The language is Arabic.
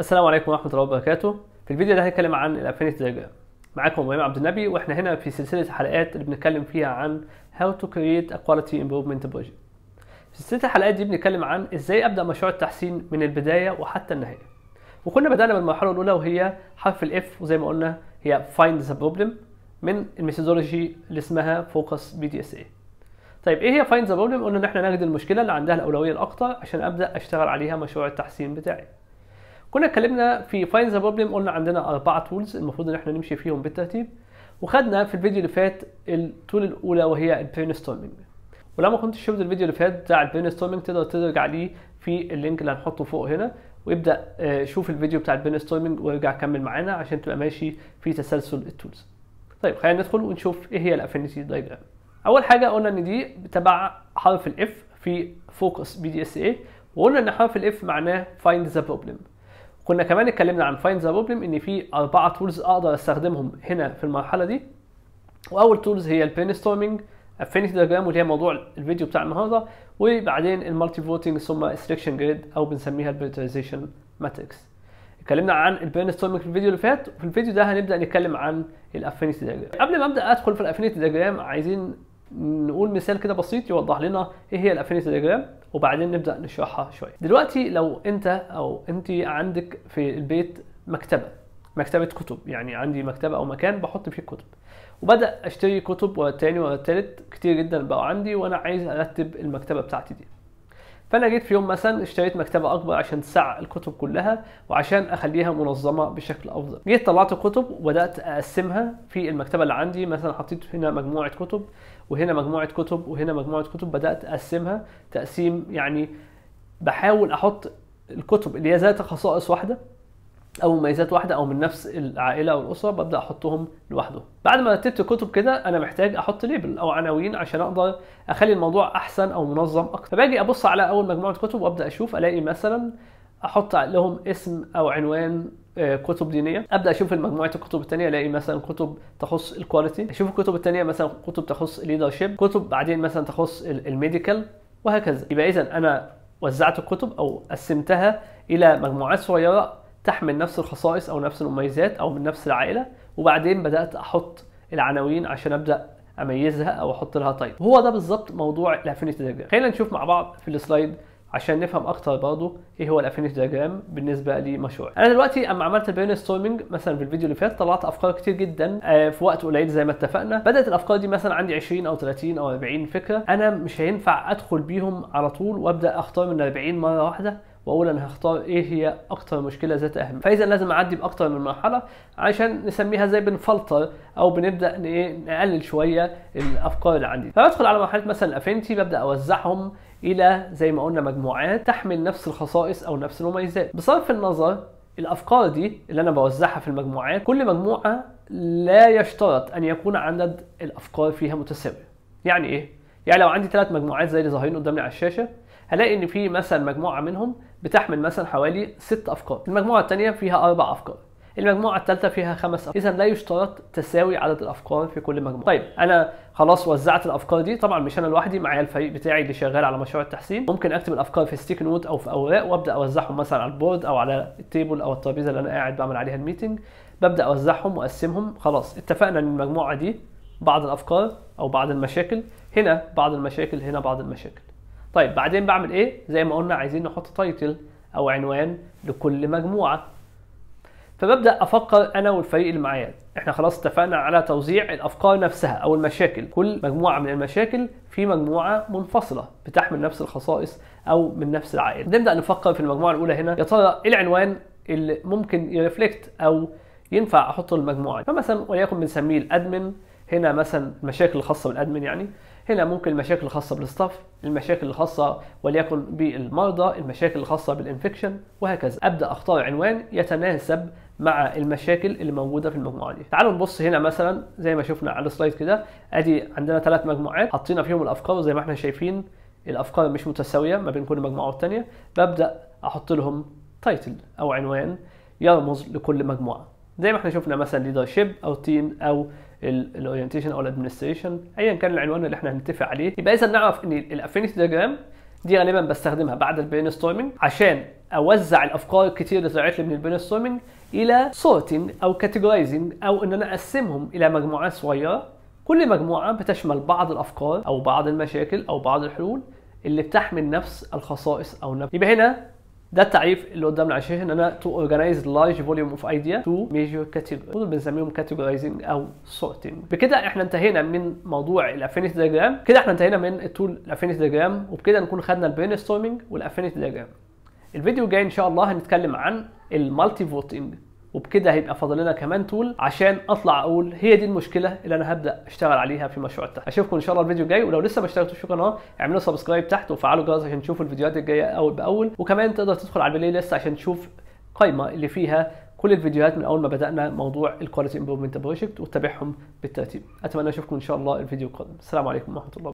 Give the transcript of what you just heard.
السلام عليكم ورحمه الله وبركاته في الفيديو ده هنتكلم عن الافينيتي دياجرام معاكم ابراهيم عبد النبي واحنا هنا في سلسله حلقات اللي بنتكلم فيها عن هاو تو كرييت ا كواليتي امبروفمنت بروجكت في سلسله الحلقات دي بنتكلم عن ازاي ابدا مشروع التحسين من البدايه وحتى النهايه وكنا بدانا بالمرحله الاولى وهي حرف الاف وزي ما قلنا هي فايند ذا بروبلم من الميثودولوجي اللي اسمها فوكس بي دي اس اي طيب ايه هي فايند ذا بروبلم قلنا ان احنا نجد المشكله اللي عندها الاولويه الاكثر عشان ابدا اشتغل عليها مشروع التحسين بتاعي كنا اتكلمنا في فاين ذا بروبلم قلنا عندنا اربعه تولز المفروض ان احنا نمشي فيهم بالترتيب وخدنا في الفيديو اللي فات التول الاولى وهي البرين ستورمنج ولما كنت شفت الفيديو اللي فات بتاع البرين ستورمنج تقدر ترجع ليه في اللينك اللي هنحطه فوق هنا وابدا آه، شوف الفيديو بتاع البرين ستورمنج وارجع كمل معانا عشان تبقى ماشي في تسلسل التولز طيب خلينا ندخل ونشوف ايه هي الافينيتي دايجرام اول حاجه قلنا ان دي تبع حرف الاف في فوكس بي دي اس اي وقلنا ان حرف الاف معناه فايند ذا بروبلم كنا كمان اتكلمنا عن فايند ذا بروبلم ان في اربعه تولز اقدر استخدمهم هنا في المرحله دي واول تولز هي البرين ستورمنج افينيتي ديجرام واللي هي موضوع الفيديو بتاع النهارده وبعدين المالتي فوتنج ثم السلكشن جريد او بنسميها البريترايزيشن ماتريكس اتكلمنا عن البرين ستورمنج في الفيديو اللي فات وفي الفيديو ده هنبدا نتكلم عن الافينيتي ديجرام قبل ما ابدا ادخل في الافينيتي ديجرام عايزين نقول مثال كده بسيط يوضح لنا ايه هي الافينيتي ديجرام وبعدين نبدا نشرحها شوي دلوقتي لو انت او انت عندك في البيت مكتبه مكتبه كتب يعني عندي مكتبه او مكان بحط فيه كتب وبدا اشتري كتب والتاني والتالت كتير جدا بقوا عندي وانا عايز ارتب المكتبه بتاعتي دي فانا جيت في يوم مثلا اشتريت مكتبه اكبر عشان تسع الكتب كلها وعشان اخليها منظمه بشكل افضل جيت طلعت الكتب وبدات اقسمها في المكتبه اللي عندي مثلا حطيت هنا مجموعه كتب وهنا مجموعه كتب وهنا مجموعه كتب بدات اقسمها تقسيم يعني بحاول احط الكتب اللي هي ذات خصائص واحده او مميزات واحده او من نفس العائله او الاسره ببدا احطهم لوحده بعد ما رتبت الكتب كده انا محتاج احط ليبل او عناوين عشان اقدر اخلي الموضوع احسن او منظم اكتر فباجي ابص على اول مجموعه كتب وابدا اشوف الاقي مثلا احط لهم اسم او عنوان آه، كتب دينيه ابدا اشوف مجموعه الكتب الثانيه الاقي مثلا كتب تخص الكواليتي اشوف الكتب الثانيه مثلا كتب تخص الليدرشيب كتب بعدين مثلا تخص الميديكال وهكذا يبقى اذا انا وزعت الكتب او قسمتها الى مجموعات صغيره تحمل نفس الخصائص او نفس المميزات او من نفس العائله وبعدين بدات احط العناوين عشان ابدا اميزها او احط لها تايب وهو ده بالظبط موضوع الافينيتي دياجرام خلينا نشوف مع بعض في السلايد عشان نفهم اكتر برضه ايه هو الافينيتي دياجرام بالنسبه لمشروعي انا دلوقتي اما عملت البرين ستورمنج مثلا في الفيديو اللي فات طلعت افكار كتير جدا آه، في وقت قليل زي ما اتفقنا بدات الافكار دي مثلا عندي 20 او 30 او 40 فكره انا مش هينفع ادخل بيهم على طول وابدا اختار من 40 مره واحده واقول انا هختار ايه هي اكتر مشكله ذات اهميه فاذا لازم اعدي باكتر من مرحله عشان نسميها زي بنفلتر او بنبدا إيه، نقلل شويه الافكار اللي عندي فبدخل على مرحله مثلا افنتي ببدا اوزعهم الى زي ما قلنا مجموعات تحمل نفس الخصائص او نفس المميزات بصرف النظر الافكار دي اللي انا بوزعها في المجموعات كل مجموعه لا يشترط ان يكون عدد الافكار فيها متساوي يعني ايه يعني لو عندي ثلاث مجموعات زي اللي ظاهرين قدامي على الشاشه هلاقي ان في مثلا مجموعه منهم بتحمل مثلا حوالي ست افكار المجموعه الثانيه فيها اربع افكار المجموعه الثالثه فيها خمس افكار اذا لا يشترط تساوي عدد الافكار في كل مجموعه طيب انا خلاص وزعت الافكار دي طبعا مش انا لوحدي معايا الفريق بتاعي اللي شغال على مشروع التحسين ممكن اكتب الافكار في ستيك نوت او في اوراق وابدا اوزعهم مثلا على البورد او على التيبل او الترابيزه اللي انا قاعد بعمل عليها الميتنج ببدا اوزعهم واقسمهم خلاص اتفقنا ان المجموعه دي بعض الافكار او بعض المشاكل هنا بعض المشاكل هنا بعض المشاكل طيب بعدين بعمل ايه زي ما قلنا عايزين نحط تايتل او عنوان لكل مجموعه فببدا افكر انا والفريق اللي معايا احنا خلاص اتفقنا على توزيع الافكار نفسها او المشاكل كل مجموعه من المشاكل في مجموعه منفصله بتحمل نفس الخصائص او من نفس العائله نبدا نفكر في المجموعه الاولى هنا يا ترى ايه العنوان اللي ممكن يرفلكت او ينفع احطه للمجموعه فمثلا وليكن بنسميه الادمن هنا مثلا المشاكل الخاصه بالادمن يعني هنا ممكن المشاكل الخاصة بالستاف المشاكل الخاصة وليكن بالمرضى المشاكل الخاصة بالانفكشن وهكذا أبدأ أختار عنوان يتناسب مع المشاكل اللي موجودة في المجموعة دي تعالوا نبص هنا مثلا زي ما شفنا على السلايد كده أدي عندنا ثلاث مجموعات حطينا فيهم الأفكار زي ما احنا شايفين الأفكار مش متساوية ما بين كل مجموعة والتانية ببدأ أحط لهم تايتل أو عنوان يرمز لكل مجموعة زي ما احنا شفنا مثلا ليدرشيب او تيم او الاورينتيشن او الادمنستريشن ايا كان العنوان اللي احنا هنتفق عليه يبقى اذا نعرف ان الافينيتي دياجرام دي غالبا بستخدمها بعد البرين ستورمنج عشان اوزع الافكار الكتير اللي طلعت لي من البرين ستورمنج الى سورتين او كاتيجورايزنج او ان انا اقسمهم الى مجموعات صغيره كل مجموعه بتشمل بعض الافكار او بعض المشاكل او بعض الحلول اللي بتحمل نفس الخصائص او نفس يبقى هنا ده التعريف اللي قدامنا عشان ان انا تو اورجنايز لارج فوليوم اوف ايديا تو ميجور كاتيجوري دول بنسميهم كاتيجورايزنج او سورتنج بكده احنا انتهينا من موضوع الافينيتي ديجرام كده احنا انتهينا من التول الافينيتي ديجرام وبكده نكون خدنا البرين ستورمنج والافينيتي ديجرام الفيديو الجاي ان شاء الله هنتكلم عن المالتي فوتنج وبكده هيبقى فاضل لنا كمان تول عشان اطلع اقول هي دي المشكله اللي انا هبدا اشتغل عليها في مشروع التحت اشوفكم ان شاء الله الفيديو الجاي ولو لسه ما اشتركتوش في القناه اعملوا سبسكرايب تحت وفعلوا الجرس عشان تشوفوا الفيديوهات الجايه اول باول وكمان تقدر تدخل على البلاي ليست عشان تشوف قائمه اللي فيها كل الفيديوهات من اول ما بدانا موضوع الكواليتي امبروفمنت بروجكت وتتابعهم بالترتيب اتمنى اشوفكم ان شاء الله الفيديو القادم السلام عليكم ورحمه الله